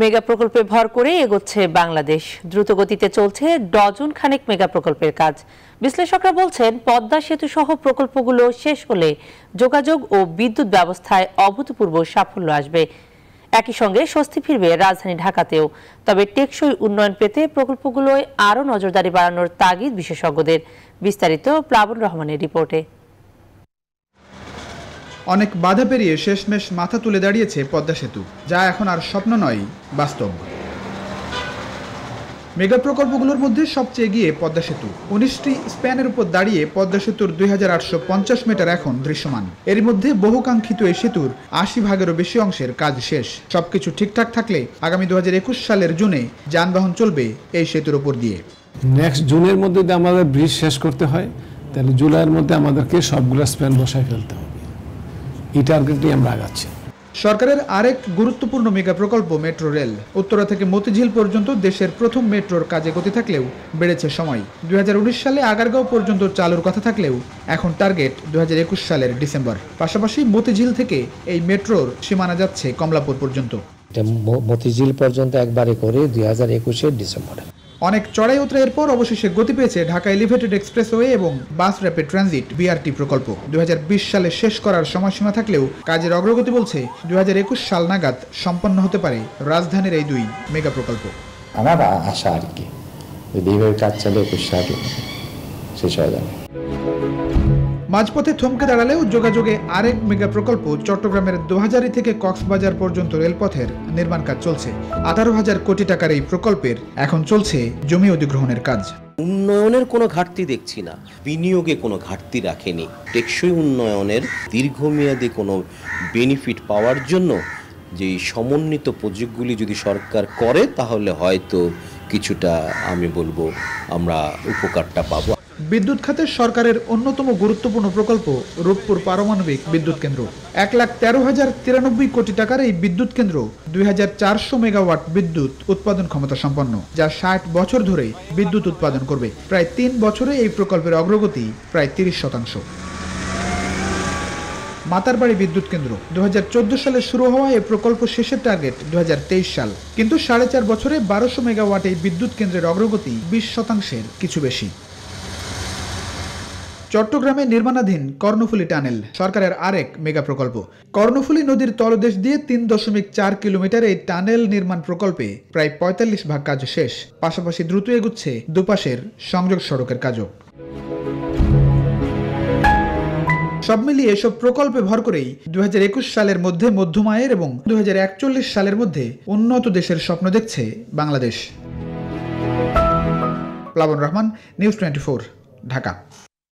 mega প্রকল্পে ভর করে এগোচ্ছে বাংলাদেশ দ্রুত গতিতে চলছে ডজন খানেক মেগা প্রকল্পের কাজ বিশ্লেষকরা বলছেন পদ্মা সেতু সহ প্রকল্পগুলো শেষ হলে যোগাযোগ ও বিদ্যুৎ ব্যবস্থায় অভূতপূর্ব সাফল্য আসবে একই সঙ্গে স্বস্তি ফিরবে রাজধানী ঢাকাতেও তবে টেকসই উন্নয়ন পেতে প্রকল্পগুলোয় আরও নজরদারি বাড়ানোর তাগিদ বিশেষজ্ঞদের বিস্তারিত প্লাবন রহমানের রিপোর্টে অনেক বাধা পেরিয়ে শেষমেশ মাথা তুলে দাঁড়িয়েছে পদ্মা সেতু যা এখন আর স্বপ্ন নয় বাস্তব মেগা প্রকল্পগুলোর মধ্যে সবচেয়ে এগিয়ে পদ্মা সেতু উনিশটি স্প্যানের উপর দাঁড়িয়ে পদ্মা সেতুর দুই মিটার এখন দৃশ্যমান এর মধ্যে বহুকাঙ্ক্ষিত এই সেতুর আশি ভাগেরও বেশি অংশের কাজ শেষ সবকিছু ঠিকঠাক থাকলে আগামী দু সালের জুনে যানবাহন চলবে এই সেতুর উপর দিয়ে নেক্সট জুনের মধ্যে আমাদের ব্রিজ শেষ করতে হয় তাহলে জুলাইয়ের মধ্যে আমাদেরকে সবগুলো স্প্যান বসায় ফেলতে হবে এই আমরা আগাচ্ছি সরকারের আরেক গুরুত্বপূর্ণ মেগা প্রকল্প মেট্রো রেল উত্তরা থেকে মতিঝিল পর্যন্ত দেশের প্রথম মেট্রোর কাজে গতি থাকলেও বেড়েছে সময় দুই সালে আগারগাঁও পর্যন্ত চালুর কথা থাকলেও এখন টার্গেট দু সালের ডিসেম্বর পাশাপাশি মতিঝিল থেকে এই মেট্রোর সীমানা যাচ্ছে কমলাপুর পর্যন্ত মতিঝিল পর্যন্ত একবারে করে দুই হাজার একুশের ডিসেম্বরে অনেক চড়াই উতরাইয়ের পর অবশেষে গতি পেয়েছে ঢাকা এলিভেটেড এক্সপ্রেসওয়ে এবং বাস র্যাপিড ট্রানজিট বিআরটি প্রকল্প দুই সালে শেষ করার সময়সীমা থাকলেও কাজের অগ্রগতি বলছে দু সাল নাগাদ সম্পন্ন হতে পারে রাজধানীর এই দুই মেগা প্রকল্প আমার আশা আর কি কাজ চালে একুশ সালে শেষ হয়ে যাবে মাঝপথে থমকে দাঁড়ালেও যোগাযোগে আরেক মেগা প্রকল্প চট্টগ্রামের দুহাজারি থেকে কক্সবাজার পর্যন্ত রেলপথের নির্মাণ কাজ চলছে আঠারো হাজার কোটি টাকার এই প্রকল্পের এখন চলছে জমি অধিগ্রহণের কাজ উন্নয়নের কোনো ঘাটতি দেখছি না বিনিয়োগে কোনো ঘাটতি রাখেনি টেকসই উন্নয়নের দীর্ঘমেয়াদী কোনো বেনিফিট পাওয়ার জন্য যে সমন্বিত প্রজেক্টগুলি যদি সরকার করে তাহলে হয়তো কিছুটা আমি বলবো আমরা উপকারটা পাবো বিদ্যুৎ খাতের সরকারের অন্যতম গুরুত্বপূর্ণ প্রকল্প রূপপুর পারমাণবিক বিদ্যুৎ কেন্দ্র এক লাখ তেরো হাজার তিরানব্বই কোটি টাকার এই বিদ্যুৎ কেন্দ্র দুই হাজার চারশো মেগাওয়াট বিদ্যুৎ উৎপাদন ক্ষমতা সম্পন্ন যা ষাট বছর ধরে বিদ্যুৎ উৎপাদন করবে প্রায় তিন বছরে এই প্রকল্পের অগ্রগতি প্রায় তিরিশ শতাংশ মাতারবাড়ি বিদ্যুৎ কেন্দ্র দু সালে শুরু হওয়া এই প্রকল্প শেষের টার্গেট দু সাল কিন্তু সাড়ে চার বছরে বারোশো মেগাওয়াট এই বিদ্যুৎ কেন্দ্রের অগ্রগতি বিশ শতাংশের কিছু বেশি চট্টগ্রামে নির্মাণাধীন কর্ণফুলী টানেল সরকারের আরেক মেগা প্রকল্প কর্ণফুলী নদীর তলদেশ দিয়ে তিন দশমিক চার কিলোমিটার এই টানেল নির্মাণ প্রকল্পে প্রায় পঁয়তাল্লিশ ভাগ কাজ শেষ পাশাপাশি দ্রুত এগুচ্ছে দুপাশের সংযোগ সড়কের কাজও সব মিলিয়ে এসব প্রকল্পে ভর করেই দু সালের মধ্যে মধ্যমায়ের এবং দু সালের মধ্যে উন্নত দেশের স্বপ্ন দেখছে বাংলাদেশ প্লাবন রহমান নিউজ টোয়েন্টি ঢাকা